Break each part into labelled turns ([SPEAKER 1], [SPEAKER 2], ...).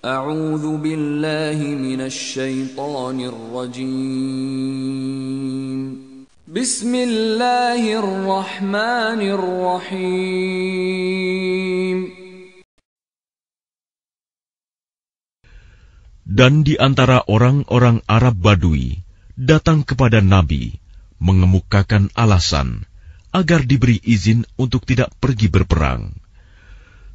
[SPEAKER 1] أعوذ بالله من الشيطان الرجيم بسم الله الرحمن الرحيم Dan di antara orang-orang Arab Badui datang kepada Nabi mengemukakan alasan agar diberi izin untuk tidak pergi berperang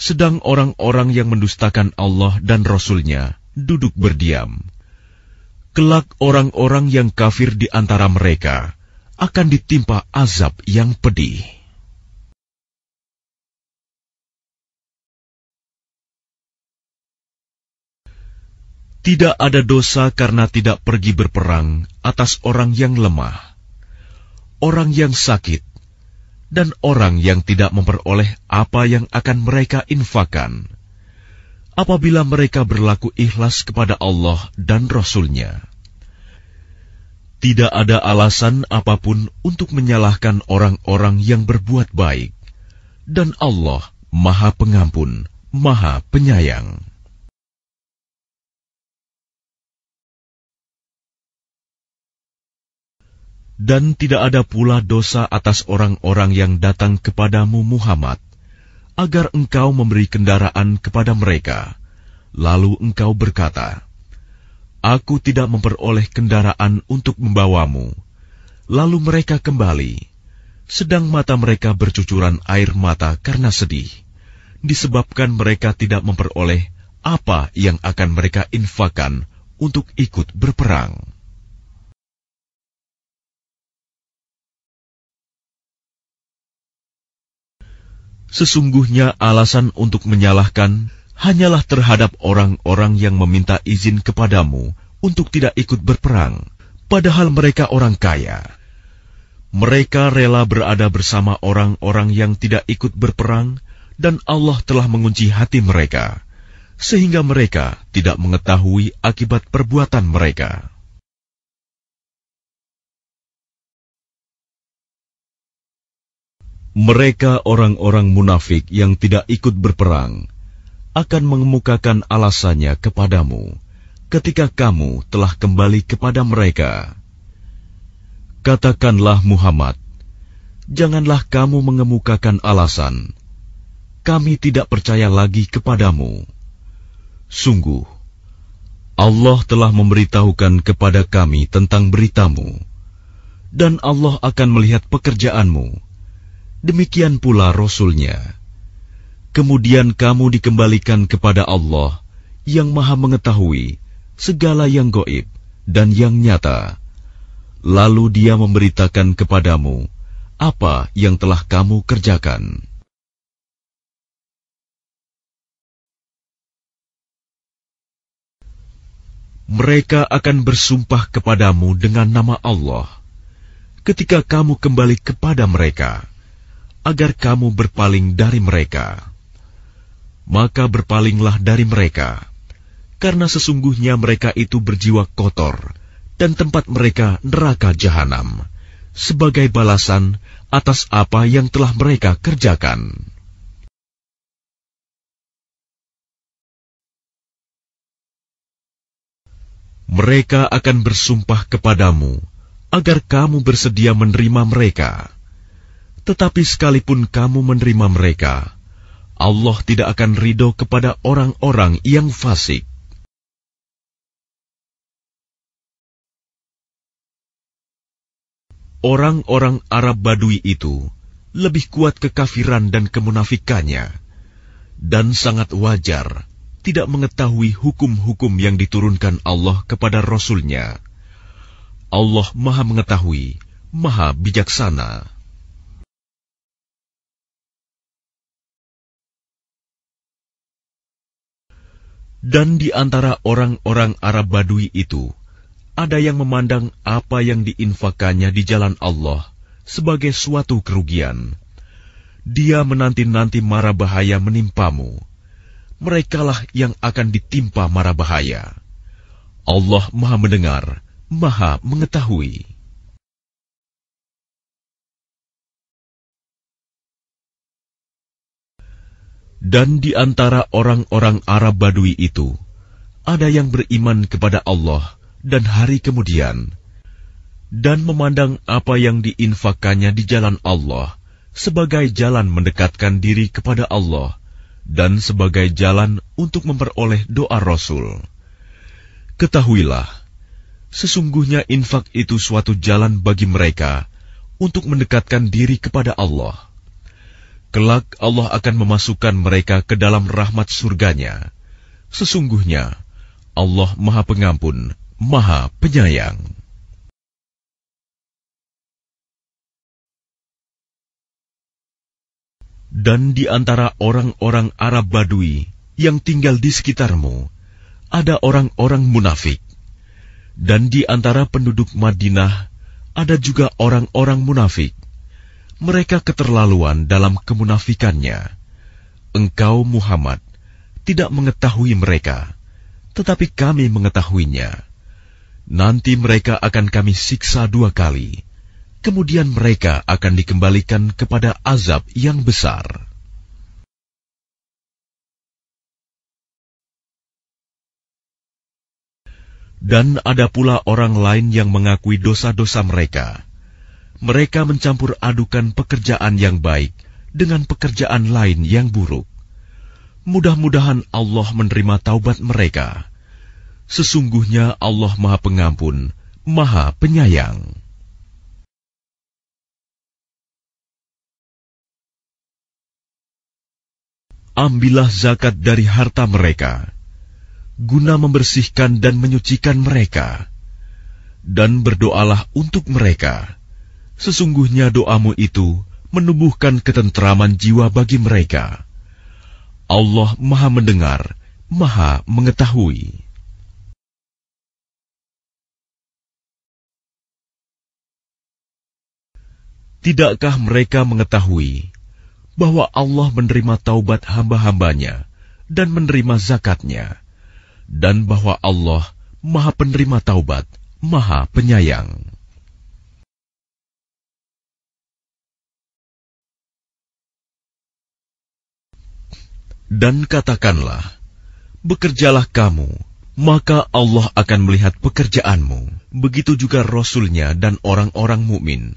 [SPEAKER 1] sedang orang-orang yang mendustakan Allah dan Rasul-Nya duduk berdiam. Kelak orang-orang yang kafir di antara mereka akan ditimpa azab yang pedih. Tidak ada dosa karena tidak pergi berperang atas orang yang lemah. Orang yang sakit dan orang yang tidak memperoleh apa yang akan mereka infakan. Apabila mereka berlaku ikhlas kepada Allah dan Rasul-Nya, tidak ada alasan apapun untuk menyalahkan orang-orang yang berbuat baik, dan Allah Maha Pengampun, Maha Penyayang. dan tidak ada pula dosa atas orang-orang yang datang kepadamu, Muhammad, agar engkau memberi kendaraan kepada mereka. Lalu engkau berkata, "Aku tidak memperoleh kendaraan untuk membawamu." Lalu mereka kembali, sedang mata mereka bercucuran air mata karena sedih, disebabkan mereka tidak memperoleh apa yang akan mereka infakan untuk ikut berperang. Sesungguhnya alasan untuk menyalahkan hanyalah terhadap orang-orang yang meminta izin kepadamu untuk tidak ikut berperang, padahal mereka orang kaya. Mereka rela berada bersama orang-orang yang tidak ikut berperang, dan Allah telah mengunci hati mereka, sehingga mereka tidak mengetahui akibat perbuatan mereka. Mereka orang-orang munafik yang tidak ikut berperang akan mengemukakan alasannya kepadamu ketika kamu telah kembali kepada mereka. Katakanlah Muhammad, janganlah kamu mengemukakan alasan. Kami tidak percaya lagi kepadamu. Sungguh, Allah telah memberitahukan kepada kami tentang beritamu, dan Allah akan melihat pekerjaanmu demikian pula Rasulnya. Kemudian kamu dikembalikan kepada Allah yang maha mengetahui segala yang goib dan yang nyata. Lalu dia memberitakan kepadamu apa yang telah kamu kerjakan. Mereka akan bersumpah kepadamu dengan nama Allah ketika kamu kembali kepada mereka agar kamu berpaling dari mereka. Maka berpalinglah dari mereka, karena sesungguhnya mereka itu berjiwa kotor, dan tempat mereka neraka jahanam, sebagai balasan atas apa yang telah mereka kerjakan. Mereka akan bersumpah kepadamu agar kamu bersedia menerima mereka tetapi sekalipun kamu menerima mereka, Allah tidak akan ridho kepada orang-orang yang fasik. Orang-orang Arab Badui itu lebih kuat kekafiran dan kemunafikannya, dan sangat wajar tidak mengetahui hukum-hukum yang diturunkan Allah kepada Rasul-Nya. Allah Maha Mengetahui, Maha Bijaksana. Dan di antara orang-orang Arab Badui itu, ada yang memandang apa yang diinfakannya di jalan Allah sebagai suatu kerugian. Dia menanti-nanti mara bahaya menimpamu. Merekalah yang akan ditimpa mara bahaya. Allah Maha Mendengar, Maha Mengetahui. Dan di antara orang-orang Arab Badui itu, ada yang beriman kepada Allah dan hari kemudian, dan memandang apa yang diinfakannya di jalan Allah sebagai jalan mendekatkan diri kepada Allah dan sebagai jalan untuk memperoleh doa Rasul. Ketahuilah, sesungguhnya infak itu suatu jalan bagi mereka untuk mendekatkan diri kepada Allah. Kelak Allah akan memasukkan mereka ke dalam rahmat surganya. Sesungguhnya, Allah Maha Pengampun, Maha Penyayang. Dan di antara orang-orang Arab Badui yang tinggal di sekitarmu, ada orang-orang munafik. Dan di antara penduduk Madinah, ada juga orang-orang munafik mereka keterlaluan dalam kemunafikannya. Engkau, Muhammad, tidak mengetahui mereka, tetapi kami mengetahuinya. Nanti mereka akan kami siksa dua kali, kemudian mereka akan dikembalikan kepada azab yang besar. Dan ada pula orang lain yang mengakui dosa-dosa mereka mereka mencampur adukan pekerjaan yang baik dengan pekerjaan lain yang buruk. Mudah-mudahan Allah menerima taubat mereka. Sesungguhnya Allah Maha Pengampun, Maha Penyayang. Ambillah zakat dari harta mereka, guna membersihkan dan menyucikan mereka, dan berdoalah untuk mereka Sesungguhnya doamu itu menumbuhkan ketentraman jiwa bagi mereka. Allah Maha Mendengar, Maha Mengetahui. Tidakkah mereka mengetahui bahwa Allah menerima taubat hamba-hambanya dan menerima zakatnya, dan bahwa Allah Maha Penerima Taubat, Maha Penyayang? Dan katakanlah, bekerjalah kamu, maka Allah akan melihat pekerjaanmu. Begitu juga Rasulnya dan orang-orang mukmin.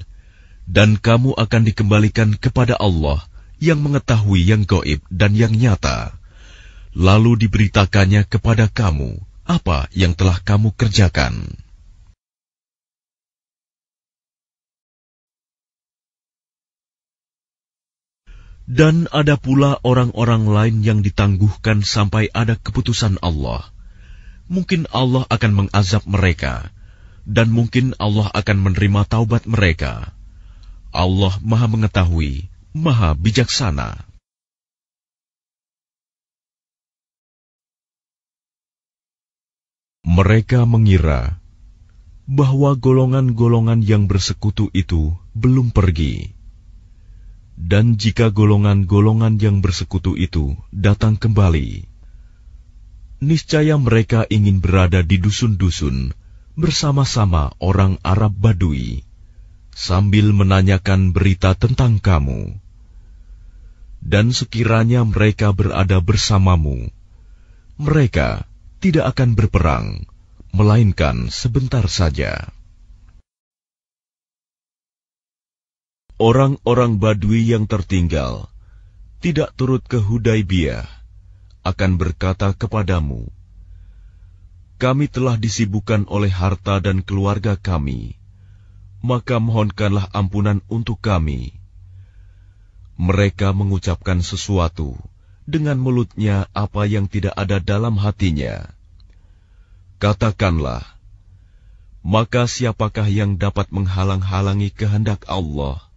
[SPEAKER 1] Dan kamu akan dikembalikan kepada Allah yang mengetahui yang goib dan yang nyata. Lalu diberitakannya kepada kamu apa yang telah kamu kerjakan. Dan ada pula orang-orang lain yang ditangguhkan sampai ada keputusan Allah. Mungkin Allah akan mengazab mereka, dan mungkin Allah akan menerima taubat mereka. Allah Maha Mengetahui, Maha Bijaksana. Mereka mengira bahwa golongan-golongan yang bersekutu itu belum pergi dan jika golongan-golongan yang bersekutu itu datang kembali, niscaya mereka ingin berada di dusun-dusun bersama-sama orang Arab Badui, sambil menanyakan berita tentang kamu. Dan sekiranya mereka berada bersamamu, mereka tidak akan berperang, melainkan sebentar saja. Orang-orang Badui yang tertinggal tidak turut ke Hudaibiyah akan berkata kepadamu, Kami telah disibukkan oleh harta dan keluarga kami, maka mohonkanlah ampunan untuk kami. Mereka mengucapkan sesuatu dengan mulutnya apa yang tidak ada dalam hatinya. Katakanlah, maka siapakah yang dapat menghalang-halangi kehendak Allah?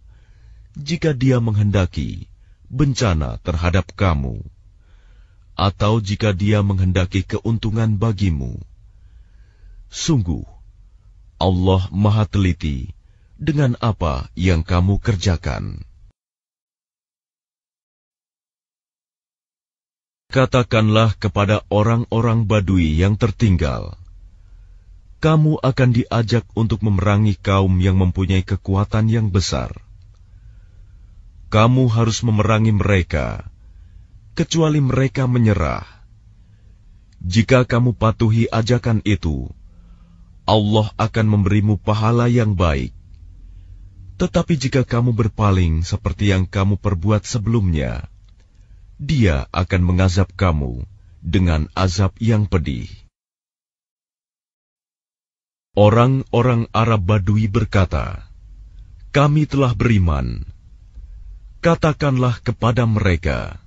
[SPEAKER 1] jika dia menghendaki bencana terhadap kamu, atau jika dia menghendaki keuntungan bagimu. Sungguh, Allah Maha Teliti dengan apa yang kamu kerjakan. Katakanlah kepada orang-orang Badui yang tertinggal, kamu akan diajak untuk memerangi kaum yang mempunyai kekuatan yang besar kamu harus memerangi mereka, kecuali mereka menyerah. Jika kamu patuhi ajakan itu, Allah akan memberimu pahala yang baik. Tetapi jika kamu berpaling seperti yang kamu perbuat sebelumnya, Dia akan mengazab kamu dengan azab yang pedih. Orang-orang Arab Badui berkata, "Kami telah beriman." Katakanlah kepada mereka,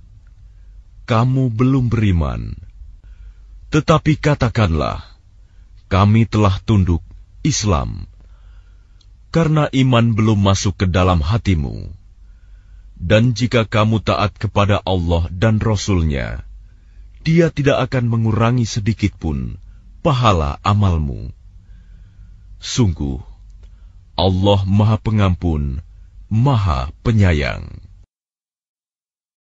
[SPEAKER 1] "Kamu belum beriman, tetapi katakanlah, 'Kami telah tunduk Islam, karena iman belum masuk ke dalam hatimu.' Dan jika kamu taat kepada Allah dan Rasul-Nya, Dia tidak akan mengurangi sedikit pun pahala amalmu. Sungguh, Allah Maha Pengampun, Maha Penyayang."